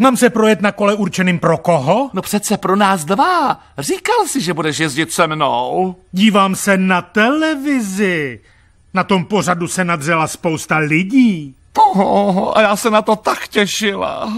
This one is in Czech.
Mám se projet na kole určeným pro koho? No přece pro nás dva. Říkal jsi, že budeš jezdit se mnou. Dívám se na televizi. Na tom pořadu se nadřela spousta lidí. Oh, a já se na to tak těšila.